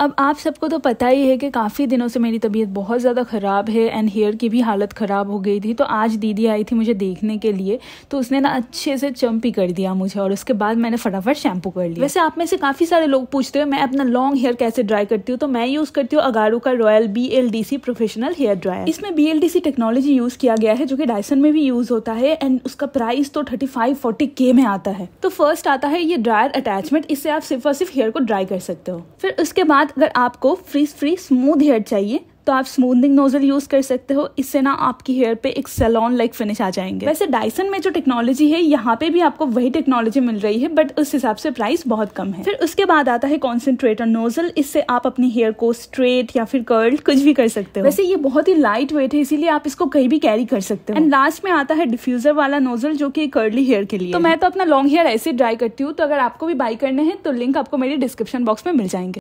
अब आप सबको तो पता ही है कि काफ़ी दिनों से मेरी तबीयत बहुत ज़्यादा ख़राब है एंड हेयर की भी हालत ख़राब हो गई थी तो आज दीदी आई थी मुझे देखने के लिए तो उसने ना अच्छे से चम्पी कर दिया मुझे और उसके बाद मैंने फटाफट शैम्पू कर लिया वैसे आप में से काफ़ी सारे लोग पूछते हैं मैं अपना लॉन्ग हेयर कैसे ड्राई करती हूँ तो मैं यूज़ करती हूँ अगारू का royal B professional hair dryer इसमें बी टेक्नोलॉजी यूज़ किया गया है जो कि डायसन में भी यूज़ होता है एंड उसका प्राइस तो थर्टी फाइव के में आता है तो फर्स्ट आता है ये ड्रायर अटैचमेंट इससे आप सिर्फ और सिर्फ हेयर को ड्राई कर सकते हो फिर उसके बाद साथ अगर आपको फ्रीज फ्री स्मूथ हेयर चाहिए तो आप स्मूथनिंग नोजल यूज कर सकते हो इससे ना आपकी हेयर पे एक सेलॉन लाइक फिनिश आ जाएंगे वैसे डायसन में जो टेक्नोलॉजी है यहाँ पे भी आपको वही टेक्नोलॉजी मिल रही है बट उस हिसाब से प्राइस बहुत कम है फिर उसके बाद आता है कॉन्सेंट्रेटर नोजल इससे आप अपने हेयर को स्ट्रेट या फिर कर्ल कुछ भी कर सकते हो वैसे ये बहुत ही लाइट वेट है इसीलिए आप इसको कहीं भी कैरी कर सकते हो एंड लास्ट में आता है डिफ्यूजर वाला नोजल जो की कर्ली हेयर के लिए तो मैं तो अपना लॉन्ग हेयर ऐसे ड्राई करती हूँ तो अगर आपको भी बाई करने हैं तो लिंक आपको मेरे डिस्क्रिप्शन बॉक्स में मिल जाएंगे